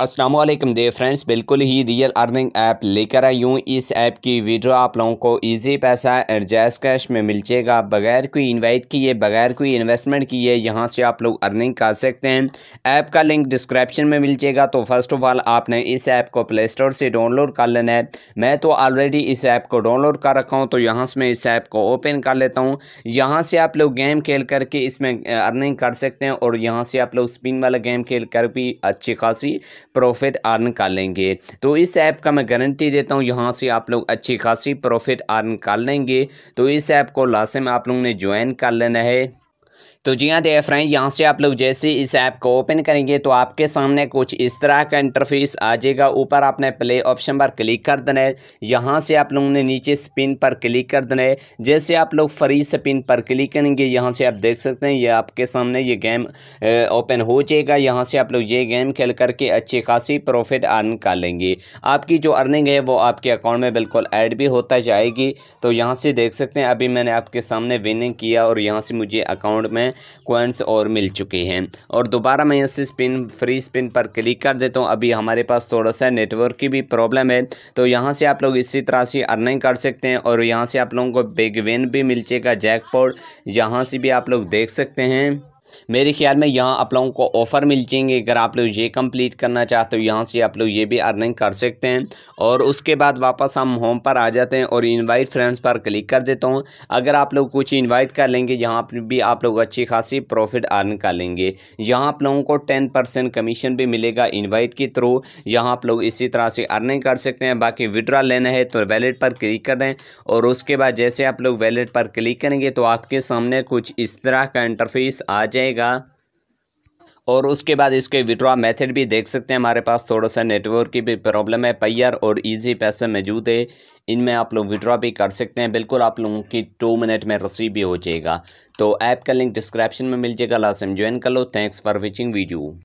असलम दे friends बिल्कुल ही real earning app लेकर आई हूँ इस ऐप की वीडियो आप लोगों को इजी पैसा एडजस्ट कैश में मिल जाएगा बगैर कोई इनवाइट किए बगैर कोई इन्वेस्टमेंट किए यहाँ से आप लोग अर्निंग कर सकते हैं ऐप का लिंक डिस्क्रिप्शन में मिल जाएगा तो फर्स्ट ऑफ ऑल आपने इस ऐप को प्ले स्टोर से डाउनलोड कर लेना है मैं तो ऑलरेडी इस ऐप को डाउनलोड कर रखा हूँ तो यहाँ से मैं इस ऐप को ओपन कर लेता हूँ यहाँ से आप लोग गेम खेल करके इसमें अर्निंग कर सकते हैं और यहाँ से आप लोग स्पिन वाला गेम खेल कर भी अच्छी खासी प्रॉफिट अर्न कर लेंगे तो इस ऐप का मैं गारंटी देता हूँ यहाँ से आप लोग अच्छी खासी प्रॉफिट अर्न कर लेंगे तो इस ऐप को लास्ट आप लोगों ने ज्वाइन कर लेना है तो जी हाँ देर फ्रेंड यहाँ से आप लोग जैसे इस ऐप को ओपन करेंगे तो आपके सामने कुछ इस तरह का इंटरफेस आ जाएगा ऊपर आपने प्ले ऑप्शन पर क्लिक कर देना है यहाँ से आप लोगों ने नीचे स्पिन पर क्लिक कर देना है जैसे आप लोग फ्री स्पिन पर क्लिक करेंगे यहाँ से आप देख सकते हैं ये आपके सामने ये गेम ओपन हो जाएगा यहाँ से आप लोग ये गेम खेल करके अच्छी खासी प्रॉफिट अर्न कर लेंगे आपकी जो अर्निंग है वो आपके अकाउंट में बिल्कुल ऐड भी होता जाएगी तो यहाँ से देख सकते हैं अभी मैंने आपके सामने विनिंग किया और यहाँ से मुझे अकाउंट करोड़ में कॉइन्स और मिल चुके हैं और दोबारा मैं इस स्पिन फ्री स्पिन पर क्लिक कर देता हूँ अभी हमारे पास थोड़ा सा नेटवर्क की भी प्रॉब्लम है तो यहाँ से आप लोग इसी तरह से अर्निंग कर सकते हैं और यहाँ से आप लोगों को बिग भी मिल जाएगा जैकपॉट यहाँ से भी आप लोग देख सकते हैं मेरे ख्याल में यहाँ आप लोगों को ऑफ़र मिल जाएंगे अगर आप लोग ये कंप्लीट करना चाहते हो यहाँ से आप लोग ये भी अर्निंग कर सकते हैं और उसके बाद वापस हम होम पर आ जाते हैं और इनवाइट फ्रेंड्स पर क्लिक कर देता हूँ अगर आप लोग कुछ इनवाइट कर लेंगे यहाँ पर भी आप लोग अच्छी खासी प्रॉफिट अर्न कर लेंगे यहाँ आप लोगों को टेन परसेंट कमीशन भी मिलेगा इन्वाइट के थ्रू यहाँ आप लोग इसी तरह से अर्निंग कर सकते हैं बाकी विड्रा लेना है तो वैलेट पर क्लिक कर दें और उसके बाद जैसे आप लोग वैलेट पर क्लिक करेंगे तो आपके सामने कुछ इस तरह का इंटरफेस आ जाए जाएगा और उसके बाद इसके विड्रॉ मेथड भी देख सकते हैं हमारे पास थोड़ा सा नेटवर्क की भी प्रॉब्लम है पैयर और इजी पैसे मौजूद है इनमें आप लोग विड्रॉ भी कर सकते हैं बिल्कुल आप लोगों की टू मिनट में रसीव भी हो जाएगा तो ऐप का लिंक डिस्क्रिप्शन में मिल जाएगा लास्ट टाइम ज्वाइन कर लो थैंक्स फॉर वॉचिंग वीडियो